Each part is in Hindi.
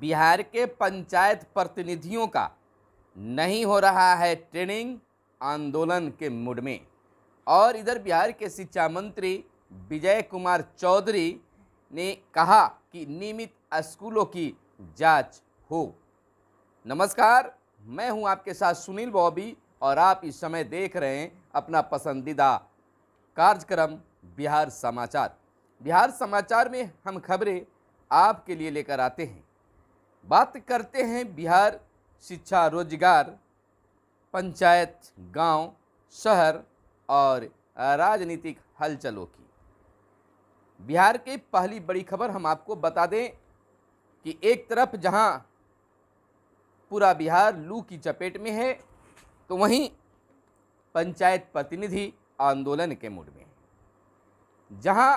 बिहार के पंचायत प्रतिनिधियों का नहीं हो रहा है ट्रेनिंग आंदोलन के मूड में और इधर बिहार के शिक्षा मंत्री विजय कुमार चौधरी ने कहा कि नियमित स्कूलों की जांच हो नमस्कार मैं हूं आपके साथ सुनील बॉबी और आप इस समय देख रहे हैं अपना पसंदीदा कार्यक्रम बिहार समाचार बिहार समाचार में हम खबरें आपके लिए लेकर आते हैं बात करते हैं बिहार शिक्षा रोजगार पंचायत गांव, शहर और राजनीतिक हलचलों की बिहार की पहली बड़ी खबर हम आपको बता दें कि एक तरफ जहां पूरा बिहार लू की चपेट में है तो वहीं पंचायत प्रतिनिधि आंदोलन के मूड में जहां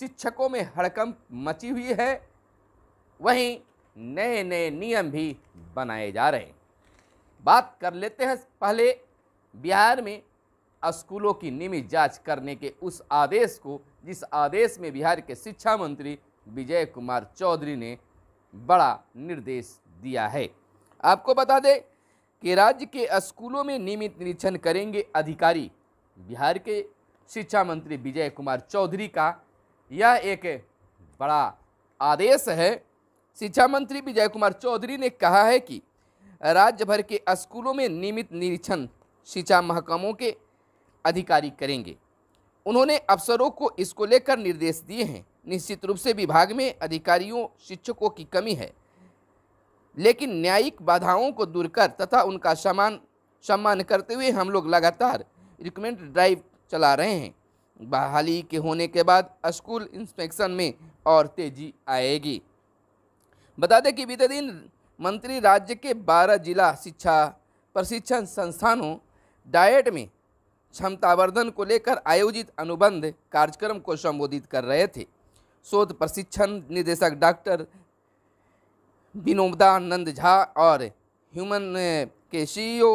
शिक्षकों में हड़कंप मची हुई है वहीं नए नए नियम भी बनाए जा रहे हैं बात कर लेते हैं पहले बिहार में स्कूलों की नियमित जांच करने के उस आदेश को जिस आदेश में बिहार के शिक्षा मंत्री विजय कुमार चौधरी ने बड़ा निर्देश दिया है आपको बता दें कि राज्य के स्कूलों में नियमित निरीक्षण करेंगे अधिकारी बिहार के शिक्षा मंत्री विजय कुमार चौधरी का यह एक बड़ा आदेश है शिक्षा मंत्री विजय कुमार चौधरी ने कहा है कि राज्य भर के स्कूलों में नियमित निरीक्षण शिक्षा महकमों के अधिकारी करेंगे उन्होंने अफसरों को इसको लेकर निर्देश दिए हैं निश्चित रूप से विभाग में अधिकारियों शिक्षकों की कमी है लेकिन न्यायिक बाधाओं को दूर कर तथा उनका समान सम्मान करते हुए हम लोग लगातार रिकमेंड ड्राइव चला रहे हैं बहाली के होने के बाद स्कूल इंस्पेक्शन में और तेजी आएगी बता दें कि बीते दिन मंत्री राज्य के 12 जिला शिक्षा प्रशिक्षण संस्थानों डाइट में क्षमतावर्धन को लेकर आयोजित अनुबंध कार्यक्रम को संबोधित कर रहे थे शोध प्रशिक्षण निदेशक डॉक्टर विनोदानंद झा और ह्यूमन के सीईओ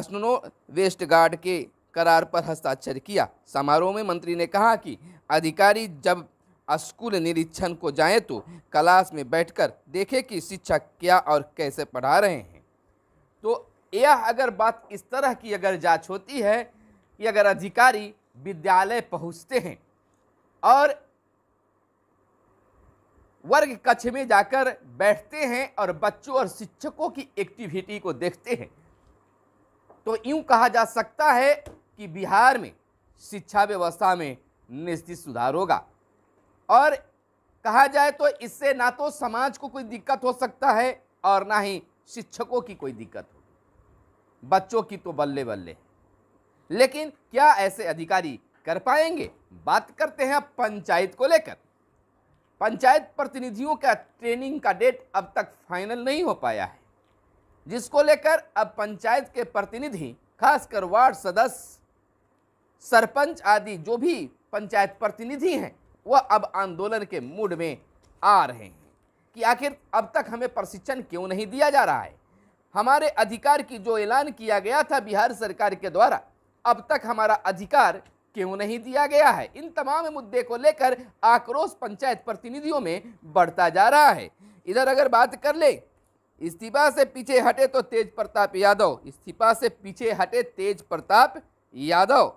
अस्नो वेस्टगार्ड के करार पर हस्ताक्षर किया समारोह में मंत्री ने कहा कि अधिकारी जब स्कूल निरीक्षण को जाएं तो क्लास में बैठकर देखें कि शिक्षक क्या और कैसे पढ़ा रहे हैं तो यह अगर बात इस तरह की अगर जांच होती है कि अगर अधिकारी विद्यालय पहुंचते हैं और वर्ग कक्ष में जाकर बैठते हैं और बच्चों और शिक्षकों की एक्टिविटी को देखते हैं तो यूं कहा जा सकता है कि बिहार में शिक्षा व्यवस्था में निश्चित सुधार होगा और कहा जाए तो इससे ना तो समाज को कोई दिक्कत हो सकता है और ना ही शिक्षकों की कोई दिक्कत होगी बच्चों की तो बल्ले बल्ले लेकिन क्या ऐसे अधिकारी कर पाएंगे बात करते हैं पंचायत को लेकर पंचायत प्रतिनिधियों का ट्रेनिंग का डेट अब तक फाइनल नहीं हो पाया है जिसको लेकर अब पंचायत के प्रतिनिधि खासकर वार्ड सदस्य सरपंच आदि जो भी पंचायत प्रतिनिधि हैं वह अब आंदोलन के मूड में आ रहे हैं कि आखिर अब तक हमें प्रशिक्षण क्यों नहीं दिया जा रहा है हमारे अधिकार की जो ऐलान किया गया था बिहार सरकार के द्वारा अब तक हमारा अधिकार क्यों नहीं दिया गया है इन तमाम मुद्दे को लेकर आक्रोश पंचायत प्रतिनिधियों में बढ़ता जा रहा है इधर अगर बात कर ले इस्तीफा से पीछे हटे तो तेज प्रताप यादव इस्तीफा से पीछे हटे तेज प्रताप यादव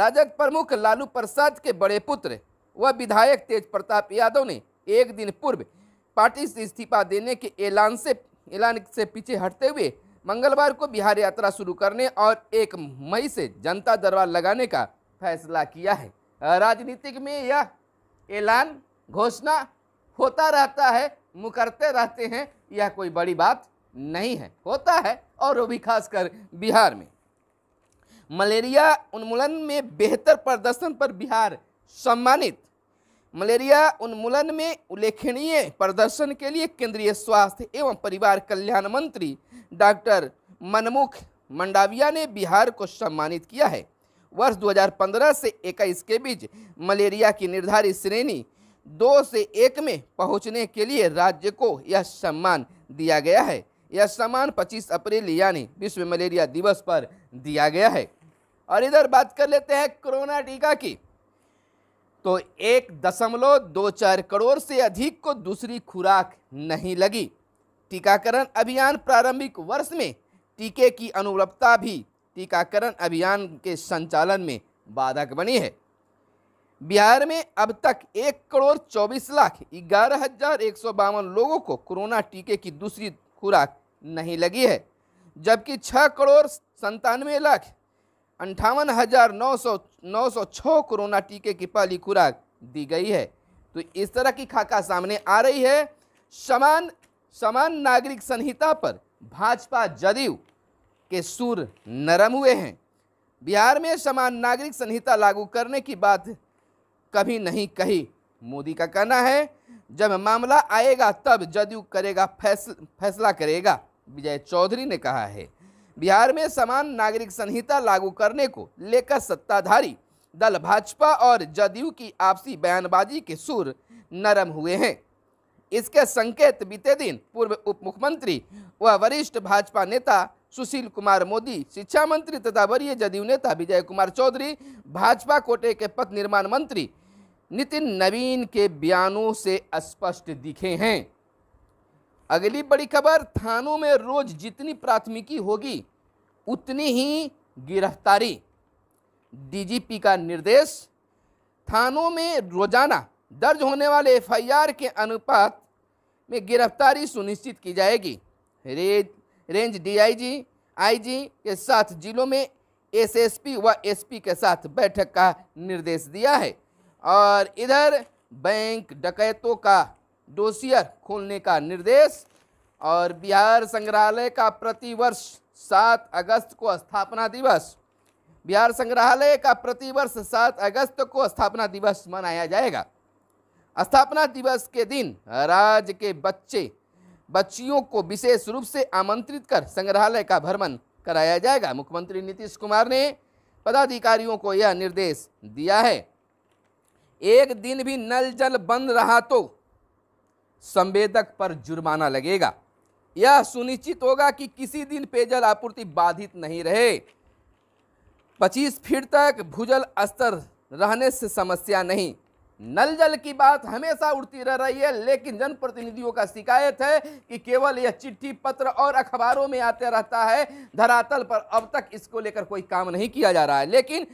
राजद प्रमुख लालू प्रसाद के बड़े पुत्र वह विधायक तेज प्रताप यादव ने एक दिन पूर्व पार्टी से इस्तीफा देने के ऐलान से ऐलान से पीछे हटते हुए मंगलवार को बिहार यात्रा शुरू करने और एक मई से जनता दरबार लगाने का फैसला किया है राजनीतिक में यह ऐलान घोषणा होता रहता है मुकरते रहते हैं यह कोई बड़ी बात नहीं है होता है और वो भी खासकर बिहार में मलेरिया उन्मूलन में बेहतर प्रदर्शन पर बिहार सम्मानित मलेरिया उन्मूलन में उल्लेखनीय प्रदर्शन के लिए केंद्रीय स्वास्थ्य एवं परिवार कल्याण मंत्री डॉक्टर मनमुख मंडाविया ने बिहार को सम्मानित किया है वर्ष 2015 से इक्कीस के बीच मलेरिया की निर्धारित श्रेणी दो से एक में पहुंचने के लिए राज्य को यह सम्मान दिया गया है यह सम्मान 25 अप्रैल यानी विश्व मलेरिया दिवस पर दिया गया है और इधर बात कर लेते हैं कोरोना टीका की तो एक दशमलव दो चार करोड़ से अधिक को दूसरी खुराक नहीं लगी टीकाकरण अभियान प्रारंभिक वर्ष में टीके की अनुपलब्धता भी टीकाकरण अभियान के संचालन में बाधक बनी है बिहार में अब तक एक करोड़ चौबीस लाख ग्यारह हजार एक सौ बावन लोगों को कोरोना टीके की दूसरी खुराक नहीं लगी है जबकि छः करोड़ संतानवे लाख अंठावन हज़ार नौ सौ नौ सौ छः कोरोना टीके की पहली खुराक दी गई है तो इस तरह की खाका सामने आ रही है समान समान नागरिक संहिता पर भाजपा जदयू के सुर नरम हुए हैं बिहार में समान नागरिक संहिता लागू करने की बात कभी नहीं कही मोदी का कहना है जब मामला आएगा तब जदयू करेगा फैसला फैसला करेगा विजय चौधरी ने कहा है बिहार में समान नागरिक संहिता लागू करने को लेकर सत्ताधारी दल भाजपा और जदयू की आपसी बयानबाजी के सुर नरम हुए हैं इसके संकेत बीते दिन पूर्व उप मुख्यमंत्री व वरिष्ठ भाजपा नेता सुशील कुमार मोदी शिक्षा मंत्री तथा वरीय जदयू नेता विजय कुमार चौधरी भाजपा कोटे के पथ निर्माण मंत्री नितिन नवीन के बयानों से स्पष्ट दिखे हैं अगली बड़ी खबर थानों में रोज जितनी प्राथमिकी होगी उतनी ही गिरफ्तारी डीजीपी का निर्देश थानों में रोजाना दर्ज होने वाले एफआईआर के अनुपात में गिरफ्तारी सुनिश्चित की जाएगी रेंज रेंज डीआईजी आईजी के साथ जिलों में एसएसपी व एसपी के साथ बैठक का निर्देश दिया है और इधर बैंक डकैतों का डोसियर खोलने का निर्देश और बिहार संग्रहालय का प्रतिवर्ष सात अगस्त को स्थापना दिवस बिहार संग्रहालय का प्रतिवर्ष सात अगस्त को स्थापना दिवस मनाया जाएगा स्थापना दिवस के दिन राज्य के बच्चे बच्चियों को विशेष रूप से आमंत्रित कर संग्रहालय का भ्रमण कराया जाएगा मुख्यमंत्री नीतीश कुमार ने पदाधिकारियों को यह निर्देश दिया है एक दिन भी नल जल बंद रहा तो संवेदक पर जुर्माना लगेगा यह सुनिश्चित होगा कि किसी दिन पेयजल आपूर्ति बाधित नहीं रहे 25 फीट तक भूजल स्तर रहने से समस्या नहीं नल जल की बात हमेशा उड़ती रह रही है लेकिन जनप्रतिनिधियों का शिकायत है कि केवल यह चिट्ठी पत्र और अखबारों में आते रहता है धरातल पर अब तक इसको लेकर कोई काम नहीं किया जा रहा है लेकिन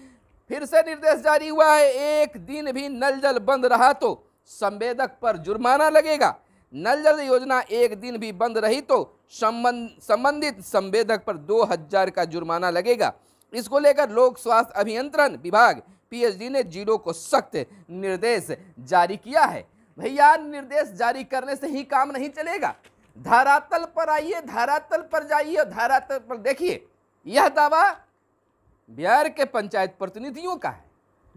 फिर से निर्देश जारी हुआ है एक दिन भी नल जल बंद रहा तो संवेदक पर जुर्माना लगेगा नल जल योजना एक दिन भी बंद रही तो संबंध संबंधित संवेदक पर दो हजार का जुर्माना लगेगा इसको लेकर लोक स्वास्थ्य अभियंत्रण विभाग पीएचडी ने जीरो को सख्त निर्देश जारी किया है भैया निर्देश जारी करने से ही काम नहीं चलेगा धारातल पर आइए धारातल पर जाइए धारातल पर देखिए यह दावा बिहार के पंचायत प्रतिनिधियों का है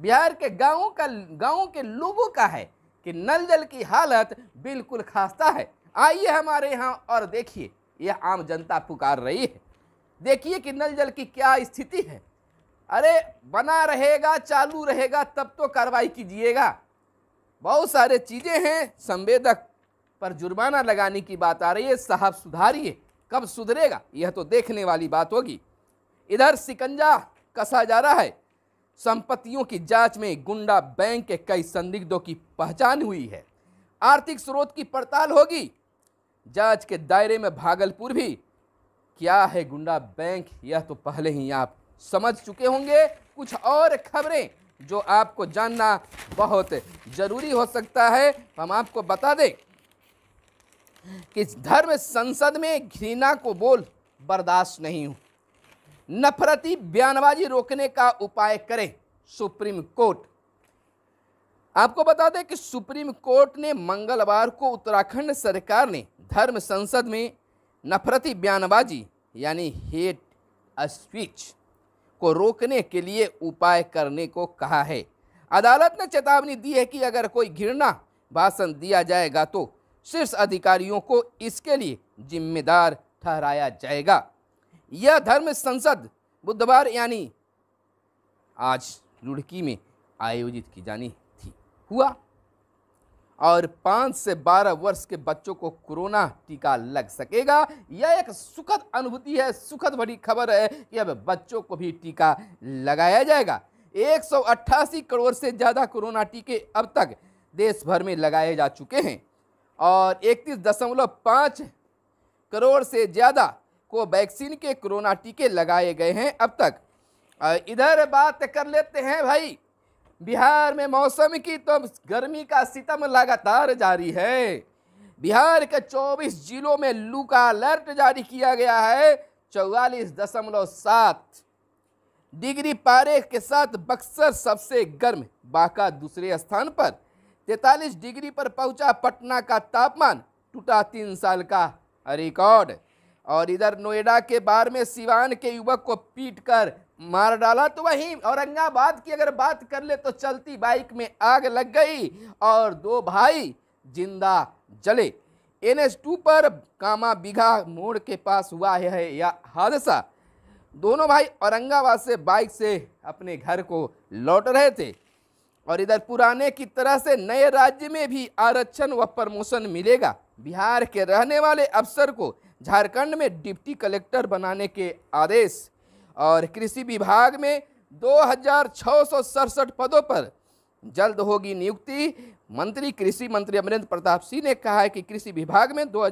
बिहार के गांवों का गांवों के लोगों का है कि नल जल की हालत बिल्कुल खास्ता है आइए हमारे यहाँ और देखिए यह आम जनता पुकार रही है देखिए कि नल जल की क्या स्थिति है अरे बना रहेगा चालू रहेगा तब तो कार्रवाई कीजिएगा बहुत सारे चीज़ें हैं संवेदक पर जुर्माना लगाने की बात आ रही है साहब सुधारिए कब सुधरेगा यह तो देखने वाली बात होगी इधर सिकंजा कसा जा रहा है संपत्तियों की जांच में गुंडा बैंक के कई संदिग्धों की पहचान हुई है आर्थिक स्रोत की पड़ताल होगी जांच के दायरे में भागलपुर भी क्या है गुंडा बैंक यह तो पहले ही आप समझ चुके होंगे कुछ और खबरें जो आपको जानना बहुत ज़रूरी हो सकता है हम आपको बता दें कि धर्म संसद में घृणा को बोल बर्दाश्त नहीं नफरती बयानबाजी रोकने का उपाय करे सुप्रीम कोर्ट आपको बता दें कि सुप्रीम कोर्ट ने मंगलवार को उत्तराखंड सरकार ने धर्म संसद में नफरती बयानबाजी यानी हेट स्पीच को रोकने के लिए उपाय करने को कहा है अदालत ने चेतावनी दी है कि अगर कोई घृणा भाषण दिया जाएगा तो शीर्ष अधिकारियों को इसके लिए जिम्मेदार ठहराया जाएगा यह धर्म संसद बुधवार यानी आज रुड़की में आयोजित की जानी थी हुआ और पाँच से बारह वर्ष के बच्चों को कोरोना टीका लग सकेगा यह एक सुखद अनुभूति है सुखद बड़ी खबर है कि अब बच्चों को भी टीका लगाया जाएगा अट्ठासी करोड़ से ज़्यादा कोरोना टीके अब तक देश भर में लगाए जा चुके हैं और इकतीस दशमलव पाँच करोड़ से ज़्यादा कोवैक्सीन के कोरोना टीके लगाए गए हैं अब तक इधर बात कर लेते हैं भाई बिहार में मौसम की तो गर्मी का सितम लगातार जारी है बिहार के 24 जिलों में लू का अलर्ट जारी किया गया है चौवालीस दशमलव सात डिग्री पारे के साथ बक्सर सबसे गर्म बाका दूसरे स्थान पर तैतालीस डिग्री पर पहुंचा पटना का तापमान टूटा तीन साल का रिकॉर्ड और इधर नोएडा के बार में सिवान के युवक को पीट कर मार डाला तो वहीं औरंगाबाद की अगर बात कर ले तो चलती बाइक में आग लग गई और दो भाई जिंदा जले एन टू पर कामा बिघा मोड़ के पास हुआ है यह हादसा दोनों भाई औरंगाबाद से बाइक से अपने घर को लौट रहे थे और इधर पुराने की तरह से नए राज्य में भी आरक्षण व प्रमोशन मिलेगा बिहार के रहने वाले अफसर को झारखंड में डिप्टी कलेक्टर बनाने के आदेश और कृषि विभाग में दो पदों पर जल्द होगी नियुक्ति मंत्री कृषि मंत्री अमरेंद्र प्रताप सिंह ने कहा है कि कृषि विभाग में दो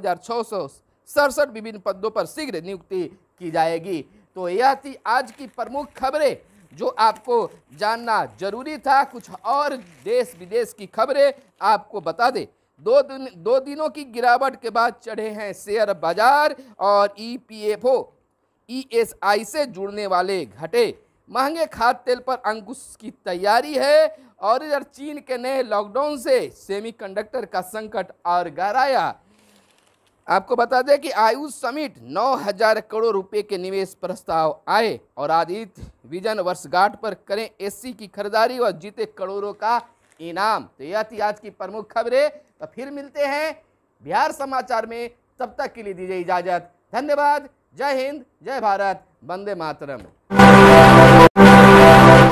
सड़सठ विभिन्न पदों पर शीघ्र नियुक्ति की जाएगी तो यह थी आज की प्रमुख खबरें जो आपको जानना जरूरी था कुछ और देश विदेश की खबरें आपको बता दें दो दिन दो दिनों की गिरावट के बाद चढ़े हैं शेयर बाजार और ईपीएफओ e ईएसआई e से जुड़ने वाले घटे महंगे खाद्य तेल पर अंकुश की तैयारी है और इधर चीन के नए लॉकडाउन से सेमीकंडक्टर का संकट और गहराया आपको बता दें कि आयुष समिट 9000 करोड़ रुपए के निवेश प्रस्ताव आए और आदित्य विजन वर्षगांठ पर करें एसी की खरीदारी और जीते करोड़ों का इनाम तो यह थी आज की प्रमुख खबरें तो फिर मिलते हैं बिहार समाचार में तब तक के लिए दीजिए इजाज़त धन्यवाद जय हिंद जय भारत वंदे मातरम